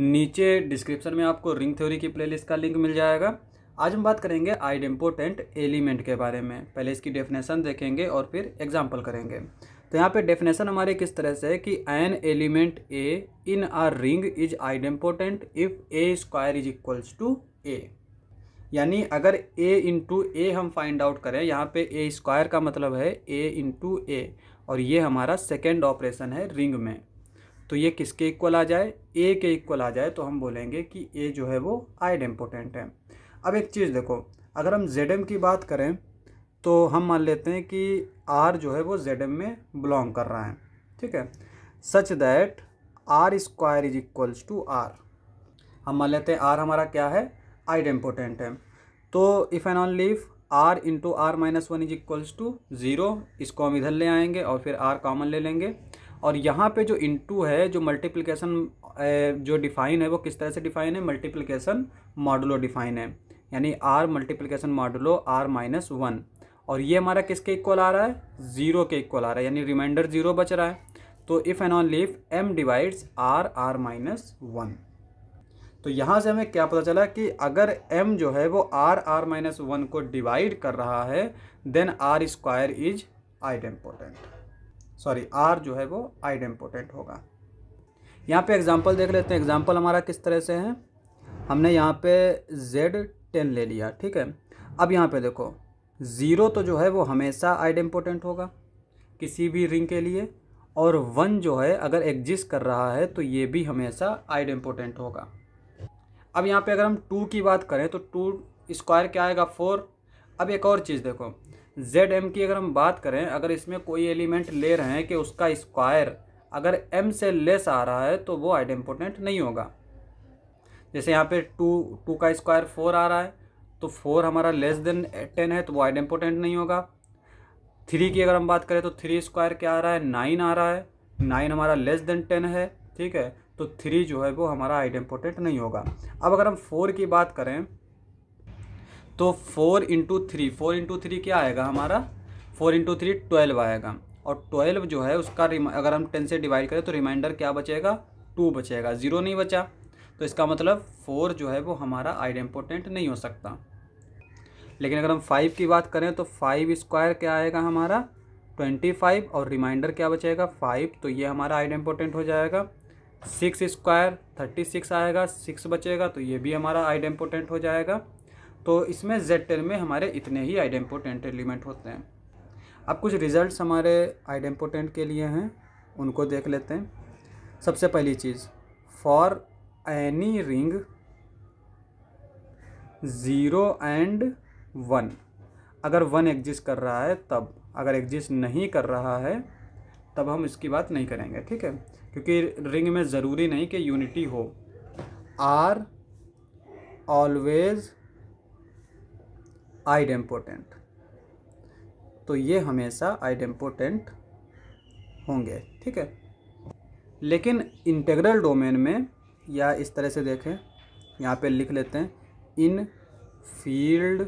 नीचे डिस्क्रिप्शन में आपको रिंग थ्योरी की प्लेलिस्ट का लिंक मिल जाएगा आज हम बात करेंगे आइड इम्पोर्टेंट एलिमेंट के बारे में पहले इसकी डेफिनेशन देखेंगे और फिर एग्जाम्पल करेंगे तो यहाँ पे डेफिनेशन हमारे किस तरह से है कि an element a in R ring is eyed idempotent if a square is equals to a यानी अगर ए इंटू ए हम फाइंड आउट करें यहाँ पे ए स्क्वायर का मतलब है ए इंटू ए और ये हमारा सेकेंड ऑपरेशन है रिंग में तो ये किसके इक्वल आ जाए ए के इक्वल आ जाए तो हम बोलेंगे कि ए जो है वो आइड इम्पोर्टेंट है अब एक चीज़ देखो अगर हम जेड एम की बात करें तो हम मान लेते हैं कि आर जो है वो जेड एम में बिलोंग कर रहा है ठीक है such that R square is equals to R हम मान लेते हैं आर हमारा क्या है आइड इम्पोर्टेंट है तो if and only if R into R minus one is equals to zero इसको हम इधर ले आएंगे और फिर आर कॉमन ले लेंगे और यहाँ पे जो इनटू है जो मल्टीप्लिकेशन जो डिफाइन है वो किस तरह से डिफाइन है मल्टीप्लिकेशन मॉडुलो डिफाइन है यानी R multiplication modulo R minus one और ये हमारा किसके इक्वल आ रहा है ज़ीरो के इक्वल आ रहा है यानी रिमाइंडर ज़ीरो बच रहा है तो if and only if M divides R R minus one तो यहाँ से हमें क्या पता चला कि अगर m जो है वो r r माइनस वन को डिवाइड कर रहा है then r square is important sorry R जो है वो आइड इम्पोर्टेंट होगा यहाँ पे एग्जांपल देख लेते हैं एग्जांपल हमारा किस तरह से है हमने यहाँ पे जेड टेन ले लिया ठीक है अब यहाँ पे देखो ज़ीरो तो जो है वो हमेशा आइड इम्पोर्टेंट होगा किसी भी रिंग के लिए और वन जो है अगर एग्जिस्ट कर रहा है तो ये भी हमेशा आइड इम्पोर्टेंट होगा अब यहाँ पे अगर हम टू की बात करें तो टू स्क्वायर क्या आएगा फोर अब एक और चीज़ देखो जेड एम की अगर हम बात करें अगर इसमें कोई एलिमेंट ले रहे हैं कि उसका स्क्वायर अगर एम से लेस आ रहा है तो वो इम्पोर्टेंट नहीं होगा जैसे यहाँ पे टू टू का स्क्वायर फोर आ रहा है तो फोर हमारा लेस देन टेन है तो वो इम्पोर्टेंट नहीं होगा थ्री की अगर हम बात करें तो थ्री स्क्वायर क्या आ रहा है नाइन आ रहा है नाइन हमारा लेस देन टेन है ठीक है तो थ्री जो है वो हमारा इम्पोर्टेंट नहीं होगा अब अगर हम फोर की बात करें तो four into three four into three क्या आएगा हमारा फोर इंटू थ्री ट्वेल्व आएगा और ट्वेल्व जो है उसका अगर हम टेन से डिवाइड करें तो रिमाइंडर क्या बचेगा टू बचेगा ज़ीरो नहीं बचा तो इसका मतलब फोर जो है वो हमारा इम्पोर्टेंट नहीं हो सकता लेकिन अगर हम फाइव की बात करें तो फाइव स्क्वायर क्या आएगा हमारा ट्वेंटी फाइव और रिमाइंडर क्या बचेगा फाइव तो ये हमारा इम्पोर्टेंट हो जाएगा सिक्स स्क्वायर थर्टी सिक्स आएगा सिक्स बचेगा तो ये भी हमारा इम्पोर्टेंट हो जाएगा तो इसमें जेड टेल में हमारे इतने ही आइडेम्पोटेंट एलिमेंट होते हैं अब कुछ रिजल्ट्स हमारे आइडेम्पोटेंट के लिए हैं उनको देख लेते हैं सबसे पहली चीज़ for any ring zero and one अगर वन एग्जिस्ट कर रहा है तब अगर एग्जिस्ट नहीं कर रहा है तब हम इसकी बात नहीं करेंगे ठीक है क्योंकि रिंग में ज़रूरी नहीं कि यूनिटी हो आर ऑलवेज आइडेम्पोटेंट तो ये हमेशा आइडेम्पोटेंट होंगे ठीक है लेकिन इंटेग्रल डोमेन में या इस तरह से देखें यहाँ पे लिख लेते हैं in field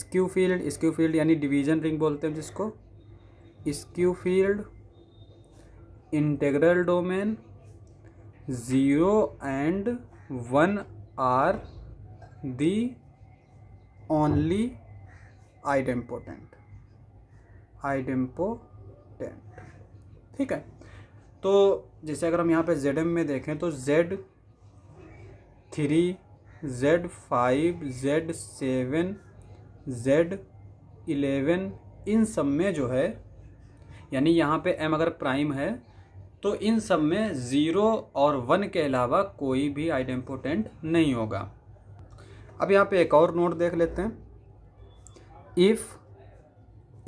skew field skew field यानी डिवीजन रिंग बोलते हैं जिसको skew field integral domain zero and one are the only idempotent idempotent ठीक है तो जैसे अगर हम यहाँ पे जेड एम में देखें तो Z three Z five Z seven Z eleven इन सब में जो है यानी यहाँ पे एम अगर प्राइम है तो इन सब में ज़ीरो और वन के अलावा कोई भी आइडेम्पोटेंट नहीं होगा अब यहाँ पे एक और नोट देख लेते हैं if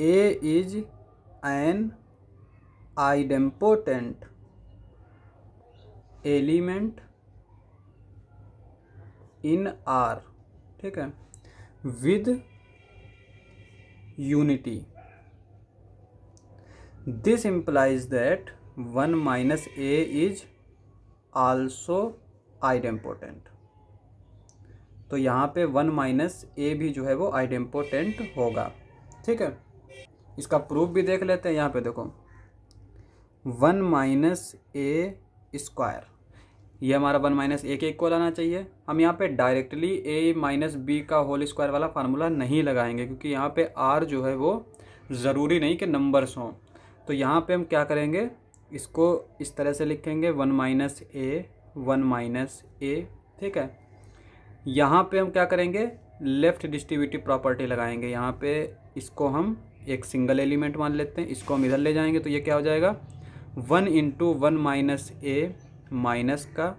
a is an idempotent element in R ठीक है with unity this implies that one minus A is also idempotent तो यहाँ पे वन माइनस ए भी जो है वो आइडेम्पोटेंट होगा ठीक है इसका प्रूफ भी देख लेते हैं यहाँ पे देखो वन माइनस ए स्क्वायर ये हमारा वन माइनस ए के इक्वल आना चाहिए हम यहाँ पे डायरेक्टली ए माइनस बी का होल स्क्वायर वाला फार्मूला नहीं लगाएंगे क्योंकि यहाँ पे आर जो है वो ज़रूरी नहीं कि नंबर्स हों तो यहाँ पे हम क्या करेंगे इसको इस तरह से लिखेंगे one minus A one minus A ठीक है यहाँ पे हम क्या करेंगे लेफ़्ट डिस्ट्रीब्यूटिव प्रॉपर्टी लगाएंगे यहाँ पे इसको हम एक सिंगल एलिमेंट मान लेते हैं इसको हम इधर ले जाएंगे तो ये क्या हो जाएगा one into one minus A minus का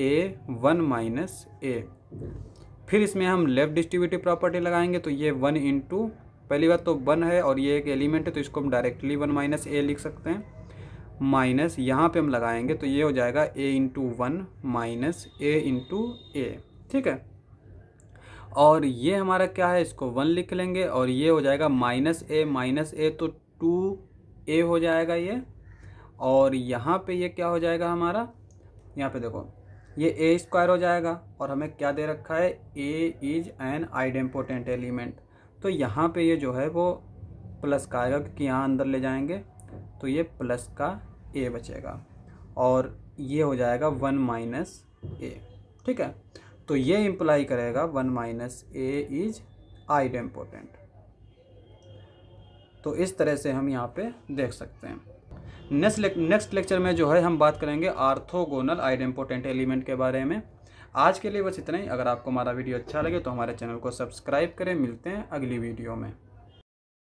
ए वन माइनस ए फिर इसमें हम लेफ़्ट डिस्ट्रीब्यूटिव प्रॉपर्टी लगाएंगे तो ये वन इंटू पहली बात तो वन है और ये एक एलिमेंट है तो इसको हम डायरेक्टली वन माइनस ए लिख सकते हैं माइनस यहाँ पे हम लगाएंगे तो ये हो जाएगा A into one minus A into A ठीक है और ये हमारा क्या है इसको वन लिख लेंगे और ये हो जाएगा माइनस ए माइनस ए तो टू ए हो जाएगा ये और यहाँ पे ये क्या हो जाएगा हमारा यहाँ पे देखो ये ए स्क्वायर हो जाएगा और हमें क्या दे रखा है A is an important element तो यहाँ पे ये जो है वो प्लस का आएगा क्योंकि यहाँ अंदर ले जाएंगे तो ये प्लस का ए बचेगा और ये हो जाएगा वन माइनस ए ठीक है तो ये इम्प्लाई करेगा one minus A is eyed important तो इस तरह से हम यहाँ पे देख सकते हैं नेक्स्ट नेक्स्ट लेक्चर में जो है हम बात करेंगे आर्थोगोनल आइड इम्पोर्टेंट एलिमेंट के बारे में आज के लिए बस इतना ही अगर आपको हमारा वीडियो अच्छा लगे तो हमारे चैनल को सब्सक्राइब करें मिलते हैं अगली वीडियो में